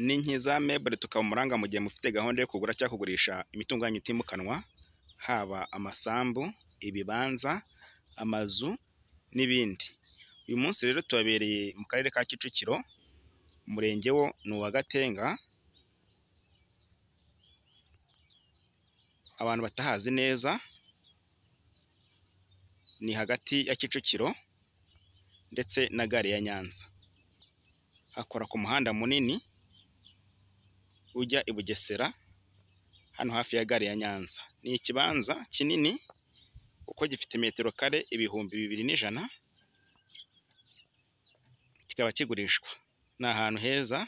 ni nkiza mebure tukaba umuranga mu gihe mufite gahunda yo kugura cyangwa kugurisha imitungo itimukanwa haba amasambu ibibanza amazu n'ibindi uyu munsi rero tubabereye mu karere ka kicukiro umurenge wo ni uwa gatenga abantu batahazi neza ni hagati ya kicukiro ndetse na gare ya nyanza hakora ku muhanda munini ujya i Bugesera hano hafi ya gare ya Nyanza ni ikibanza kinini kuko gifite metero kare ibihumbi bibiri n'ijana kikaba kigurishwa ni ahantu heza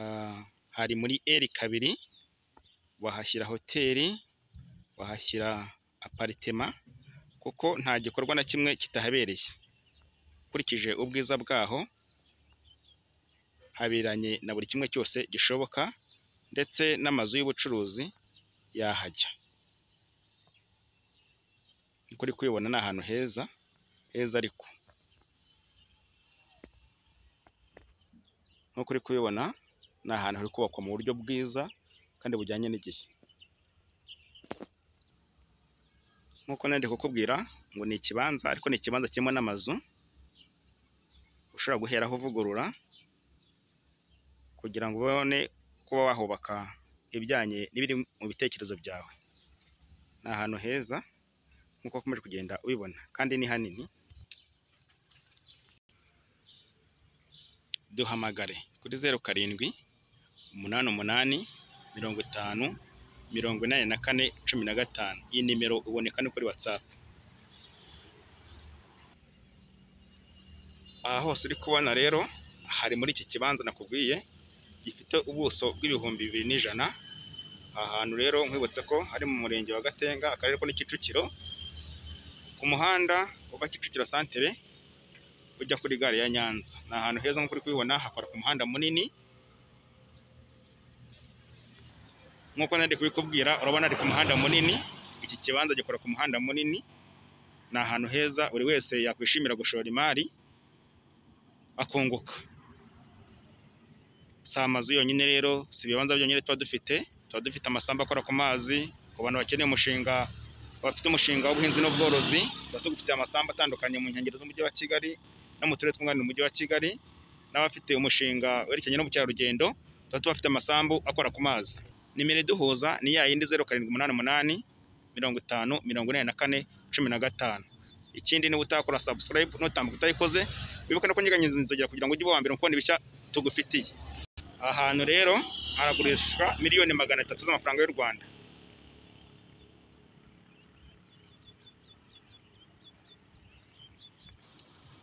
ah, hari muri eri kabiri wahashyira hoteli wahashyira aparitema kuko nta gikorwa na kimwe kitahabereye ukurikije ubwiza bwaho haberanye na buri kimwe cyose gishoboka ndetse n'amazu y'ubucuruzi yahajya uko uri kubibona ni ahantu heza heza ariko nk'uko uri kubibona ni ahantu hari kubakwa mu buryo bwiza kandi bujyanye n'igihe nk'uko nandi kukubwira ngo ni ikibanza ariko ni ikibanza kirimo n'amazu ushobora guheraho uvugurura kugira ngo ubone kuba wahubaka ibijyanye n'ibiri mu bitekerezo byawe ni ahantu heza nk'uko ukomeje kugenda ubibona kandi ni hanini duhamagare kuri zeru karindwi umunani umunani mirongo itanu mirongo inani na kane cumi na gatanu iyi nimero uboneka no kuri watsapu aha hose uri kubona rero hari muri iki kibanza nakubwiye gifite ubuso bw'ibihumbi bibiri n'ijana aha hantu rero nkwibutse ko ari mu murenge wa gatenga akarere ko ni kicukiro ku muhanda uva kicukiro santere ujya kuri gare ya nyanza ni ahantu heza nk'uko uri kubibona hakora ku muhanda munini nk'uko nari kubikubwira urabona ari ku muhanda munini iki kibanza gikora ku muhanda munini ni ahantu heza buri wese yakwishimira gushora imari akunguka si amazu yonyine rero si ibibanza byonyine tuba dufite tuba dufite amasambu akora ku mazi ku bantu bakeneye umushinga abafite umushinga w'ubuhinzi n'ubworozi tuba dufite amasambu atandukanye mu nkengero z'umujyi wa Kigali no mu turere twunganira umujyi wa Kigali n'abafite umushinga werekeranye n'ubukerarugendo tuba tubafite amasambu akora ku mazi nimero iduhuza ni ya yindi zeru karindwi umunani umunani mirongo itanu mirongo ine na kane cumi na gatanu ikindi niba utakora subscribe nutambuka utayikoze wibuke no kunyeganyeza inzogera kugira ngo ujye uba wa mbere mu kubona ibishya tugufitiye aha hantu rero haragurishwa miliyoni magana atatu z'amafaranga y'u rwanda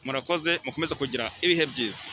murakoze mukomeze kugira ibihe byiza